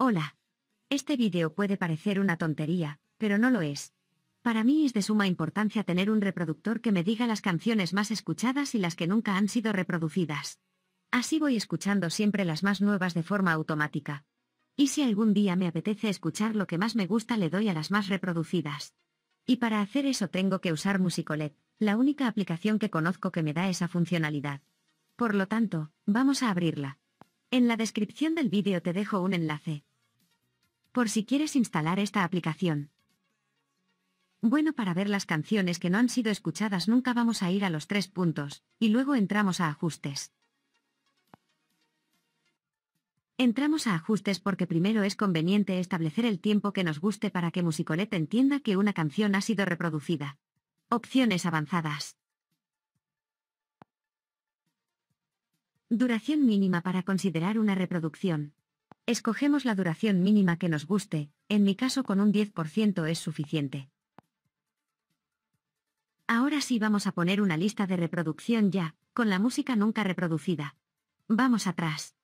Hola. Este vídeo puede parecer una tontería, pero no lo es. Para mí es de suma importancia tener un reproductor que me diga las canciones más escuchadas y las que nunca han sido reproducidas. Así voy escuchando siempre las más nuevas de forma automática. Y si algún día me apetece escuchar lo que más me gusta le doy a las más reproducidas. Y para hacer eso tengo que usar Musicolet, la única aplicación que conozco que me da esa funcionalidad. Por lo tanto, vamos a abrirla. En la descripción del vídeo te dejo un enlace, por si quieres instalar esta aplicación. Bueno para ver las canciones que no han sido escuchadas nunca vamos a ir a los tres puntos, y luego entramos a ajustes. Entramos a ajustes porque primero es conveniente establecer el tiempo que nos guste para que Musicolet entienda que una canción ha sido reproducida. Opciones avanzadas. Duración mínima para considerar una reproducción. Escogemos la duración mínima que nos guste, en mi caso con un 10% es suficiente. Ahora sí vamos a poner una lista de reproducción ya, con la música nunca reproducida. Vamos atrás.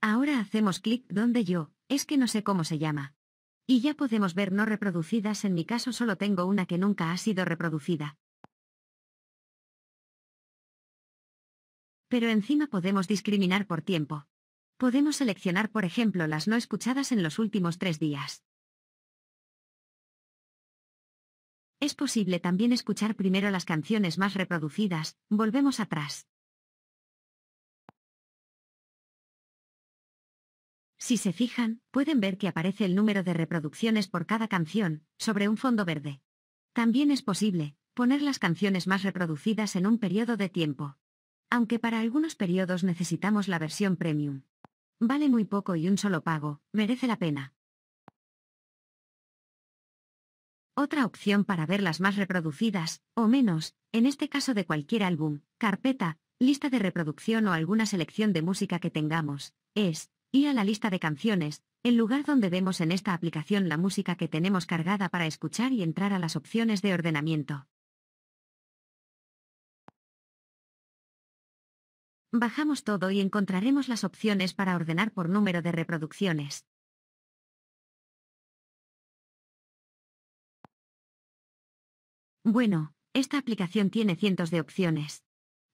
Ahora hacemos clic donde yo, es que no sé cómo se llama. Y ya podemos ver no reproducidas, en mi caso solo tengo una que nunca ha sido reproducida. Pero encima podemos discriminar por tiempo. Podemos seleccionar, por ejemplo, las no escuchadas en los últimos tres días. Es posible también escuchar primero las canciones más reproducidas, volvemos atrás. Si se fijan, pueden ver que aparece el número de reproducciones por cada canción, sobre un fondo verde. También es posible, poner las canciones más reproducidas en un periodo de tiempo. Aunque para algunos periodos necesitamos la versión premium. Vale muy poco y un solo pago, merece la pena. Otra opción para ver las más reproducidas, o menos, en este caso de cualquier álbum, carpeta, lista de reproducción o alguna selección de música que tengamos, es, ir a la lista de canciones, el lugar donde vemos en esta aplicación la música que tenemos cargada para escuchar y entrar a las opciones de ordenamiento. Bajamos todo y encontraremos las opciones para ordenar por número de reproducciones. Bueno, esta aplicación tiene cientos de opciones.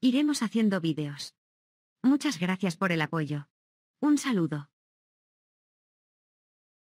Iremos haciendo vídeos. Muchas gracias por el apoyo. Un saludo.